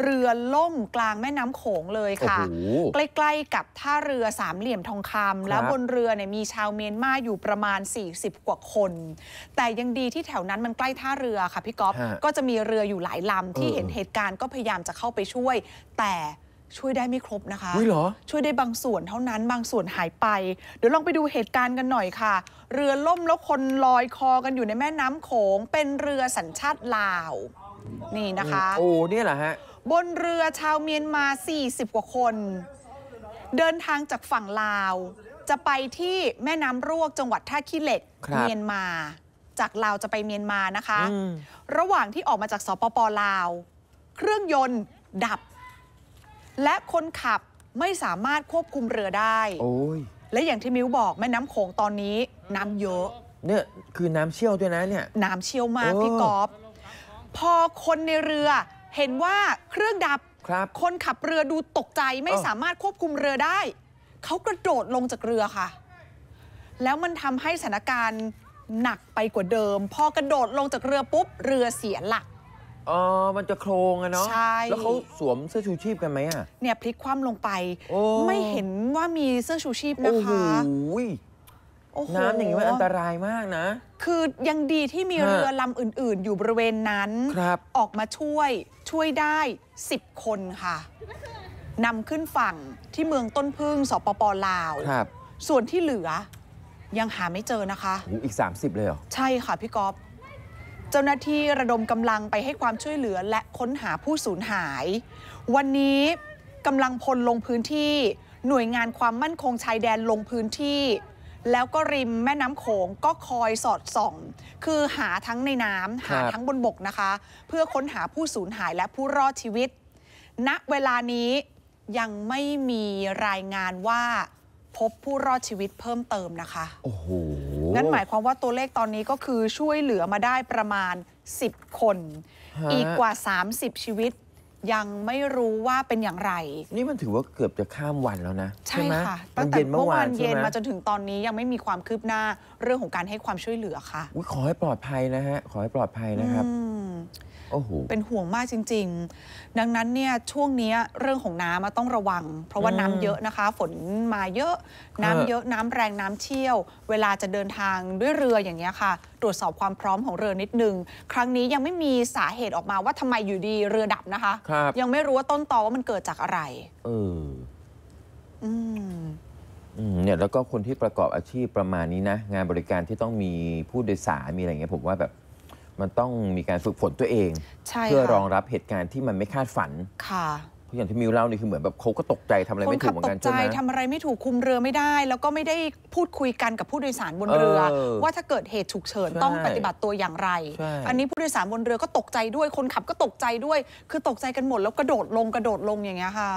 เรือล่มกลางแม่น้ำโขงเลยค่ะใกล้ๆกับท่าเรือสามเหลี่ยมทองคำแล้วบนเรือเนี่ยมีชาวเมียนมาอยู่ประมาณ 40 กว่าคน แต่ยังดีที่แถวนั้นมันใกล้ท่าเรือค่ะ พี่ก๊อฟก็จะมีเรืออยู่หลายลำที่เห็นเหตุการณ์ก็พยายามจะเข้าไปช่วย แต่ช่วยได้ไม่ครบนะคะช่วยได้บางส่วนเท่านั้นบางส่วนหายไป เดี๋ยวลองไปดูเหตุการณ์กันหน่อยค่ะ เรือล่มแล้วคนลอยคอกันอยู่ในแม่น้ำโขงเป็นเรือสัญชาติลาวนี่นะคะ โอ้เนี่ยเหรอฮะบนเรือชาวเมียนมา 40 กว่าคน เดินทางจากฝั่งลาวจะไปที่แม่น้ำรวกจังหวัดท่าขี้เหล็กเมียนมา จากลาวจะไปเมียนมานะคะ ระหว่างที่ออกมาจากสปปลาว เครื่องยนต์ดับ และคนขับไม่สามารถควบคุมเรือได้และอย่างที่มิวบอกแม่น้ำโขงตอนนี้น้ำเยอะเนี่ยคือน้ำเชี่ยวด้วยนะเนี่ย น้ำเชี่ยวมาก พี่กอ๊อฟพอคนในเรือเห็นว่าเครื่องดับครับ คนขับเรือดูตกใจไม่สามารถควบคุมเรือได้ เขากระโดดลงจากเรือค่ะ แล้วมันทำให้สถานการณ์หนักไปกว่าเดิม พอกระโดดลงจากเรือปุ๊บเรือเสียหลักอ๋อมันจะโครงอะเนาะใช่แล้วเขาสวมเสื้อชูชีพกันไหมอะ เนี่ยพลิกคว่ำลงไป ไม่เห็นว่ามีเสื้อชูชีพนะโอ้โหคะน้ำอย่างนี้มันอันตรายมากนะ คือยังดีที่มีเรือลำอื่นๆ อยู่บริเวณนั้น ออกมาช่วยช่วยได้ 10 คนค่ะ นำขึ้นฝั่งที่เมืองต้นพึ่งสปปลาวส่วนที่เหลือยังหาไม่เจอนะคะ อีก 30 เลยเหรอ ใช่ค่ะพี่ก๊อฟ เจ้าหน้าที่ระดมกำลังไปให้ความช่วยเหลือและค้นหาผู้สูญหาย วันนี้กำลังพลลงพื้นที่ หน่วยงานความมั่นคงชายแดนลงพื้นที่แล้วก็ริมแม่น้ำโขงก็คอยสอดส่อง คือหาทั้งในน้ำหาทั้งบนบกนะคะ เพื่อค้นหาผู้สูญหายและผู้รอดชีวิตณเวลานี้ยังไม่มีรายงานว่าพบผู้รอดชีวิตเพิ่มเติมนะคะโอ้โหนั่นหมายความว่าตัวเลขตอนนี้ก็คือช่วยเหลือมาได้ประมาณ 10 คน อีกกว่า 30 ชีวิตยังไม่รู้ว่าเป็นอย่างไร นี่มันถือว่าเกือบจะข้ามวันแล้วนะ ใช่ไหมตั้งแต่เมื่อวานเย็นมาจนถึงตอนนี้ยังไม่มีความคืบหน้าเรื่องของการให้ความช่วยเหลือค่ะ ขอให้ปลอดภัยนะฮะ ขอให้ปลอดภัยนะครับเป็นห่วงมากจริง ๆ ดังนั้นเนี่ยช่วงนี้เรื่องของน้ำต้องระวัง เพราะว่าน้ำเยอะนะคะ ฝนมาเยอะน้ำเยอะน้ำแรงน้ำเชี่ยว เวลาจะเดินทางด้วยเรืออย่างเงี้ยค่ะ ตรวจสอบความพร้อมของเรือนิดนึง ครั้งนี้ยังไม่มีสาเหตุออกมาว่าทำไมอยู่ดีเรือดับนะคะ ยังไม่รู้ว่าต้นตอว่ามันเกิดจากอะไรเอออืมเนี่ยแล้วก็คนที่ประกอบอาชีพประมาณนี้นะงานบริการที่ต้องมีผู้โดยสารมีอะไรเงี้ยผมว่าแบบมันต้องมีการฝึกฝนตัวเองเพื่อรองรับเหตุการณ์ที่มันไม่คาดฝัน ค่ะอย่างที่มิวเล่านี่คือเหมือนแบบเขาก็ตกใจทำอะไรไม่ถูกเหมือนกันใช่ไหมคนขับตกใจทำอะไรไม่ถูกคุมเรือไม่ได้ แล้วก็ไม่ได้พูดคุยกันกับผู้โดยสารบนเรือ ว่าถ้าเกิดเหตุฉุกเฉินต้องปฏิบัติตัวอย่างไร อันนี้ผู้โดยสารบนเรือก็ตกใจด้วยคนขับก็ตกใจด้วย คือตกใจกันหมดแล้วกระโดดลงกระโดดลงอย่างเงี้ยค่ะ